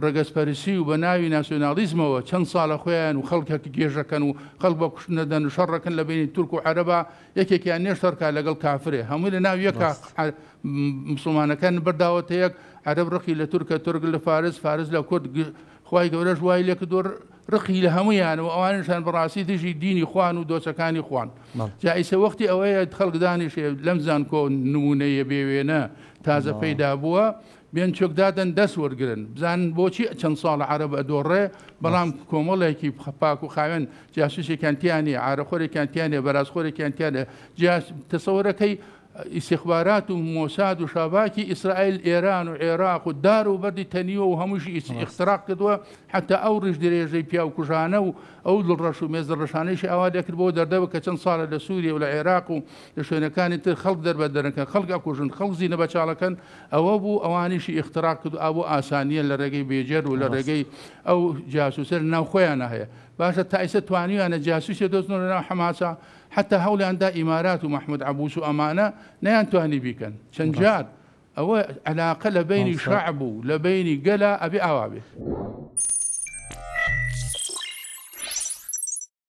ڕگەسپەرسی و بە ناوی ناسیۆنالیزمەوە چەند ساڵە خۆیان و خەڵکێک گێژەکەن و خەڵک بە کوشتنەدەن و شەڕەکەن لە بینی تورک و عەرەبا یەکێکیان نێشتەرکا لەگەڵ کافرێ هەمووی لە ناو یەکە مسلمانەکان بەرداوەتەیەک عەرب ڕقی لە تورکە تورگ لە فارس فارس لە کورد خی گەورەش وای لێک دۆر ڕقی لە هەمویانەوە ئەوانشان بەڕاستی دژی دینی خوان و دۆچەکانی خوان جائیسە وەختی ئەوەیە خەڵکدانیش لەمزان کۆ نمونەیە بێوێنە تازە پەیدا بووە. بێن چۆکدادەن دەست وەرگن بزان بۆچی چەند ساڵە عرب ئەدۆڕێ بەڵام کۆمەڵێکی خەپاک و خاوێن جاسووسێکیانتیانی عرەخۆرێکیانتیانێ بەرازخۆرێکیانتیانە تەسەوەەکەی ئیسیخبارات و مۆساد و شاباکی ئیسرائیل ئێران و عێراق و دار و بەردی تەنیوە و هەمووشی ئختراق کردووە حتا ئەو ڕژ درێژەی پیا و کوژانە و ئەو دڵڕەش و مێز ڕشانەیشی ئاوا دەکرد بۆ دەردەوە کە چەند ساڵە لە سووریە و لە عێراق و لە شوێنەکانی تر خەڵ دەربە دەرەکە خەڵگا کوژن خەڵزی نە بەچالەکەن ئەوە بوو ئەوانیشی ئختراق کرد ئەو ئاسانیە لە ڕێگەی بێجێر و لە ڕێگەی ئەو جاسوسەر ناوخۆیان هەیە باشا تايسه تایسە انا جاسووسە دۆستن لەناو حماسا حتى هەولیاندا عند امارات ومحمود عبوس و ئەمانە نەیانتوانی بیکەن شنجار او علاقه علاقە شعبه بینی قلا ابي لە